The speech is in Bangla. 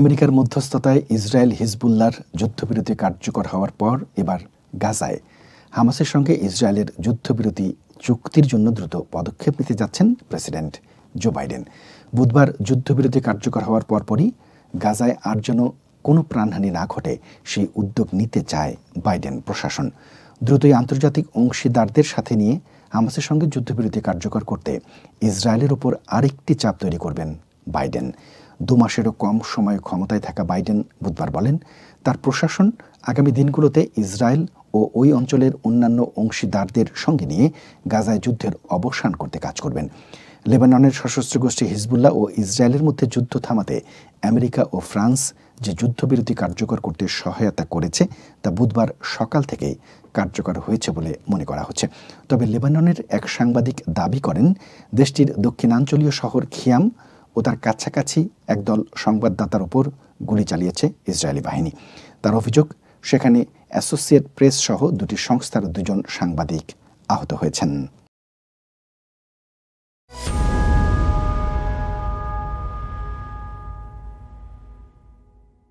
আমেরিকার মধ্যস্থতায় ইসরায়েল হিজবুল্লার যুদ্ধবিরতি কার্যকর হওয়ার পর এবার গাজায় হামাসের সঙ্গে ইসরায়েলের যুদ্ধবিরতি চুক্তির জন্য দ্রুত পদক্ষেপ নিতে যাচ্ছেন প্রেসিডেন্ট জো বাইডেন বুধবার যুদ্ধবিরতি কার্যকর হওয়ার পরপরই গাজায় আর যেন কোনো প্রাণহানি না ঘটে সেই উদ্যোগ নিতে চায় বাইডেন প্রশাসন দ্রুতই আন্তর্জাতিক অংশীদারদের সাথে নিয়ে হামাসের সঙ্গে যুদ্ধবিরতি কার্যকর করতে ইসরায়েলের ওপর আরেকটি চাপ তৈরি করবেন বাইডেন দু মাসেরও কম সময়ে ক্ষমতায় থাকা বাইডেন বুধবার বলেন তার প্রশাসন আগামী দিনগুলোতে ইসরায়েল ও ওই অঞ্চলের অন্যান্য অংশীদারদের সঙ্গে নিয়ে গাজায় যুদ্ধের অবসান করতে কাজ করবেন লেবাননের সশস্ত্র গোষ্ঠী হিজবুল্লাহ ও ইসরায়েলের মধ্যে যুদ্ধ থামাতে আমেরিকা ও ফ্রান্স যে যুদ্ধবিরতি কার্যকর করতে সহায়তা করেছে তা বুধবার সকাল থেকেই কার্যকর হয়েছে বলে মনে করা হচ্ছে তবে লেবাননের এক সাংবাদিক দাবি করেন দেশটির দক্ষিণাঞ্চলীয় শহর খিয়াম ও তার কাছাকাছি একদল সংবাদদাতার ওপর গুলি চালিয়েছে ইসরায়েলি বাহিনী তার অভিযোগ সেখানে অ্যাসোসিয়েট প্রেস সহ দুটি সংস্থার দুজন সাংবাদিক আহত হয়েছেন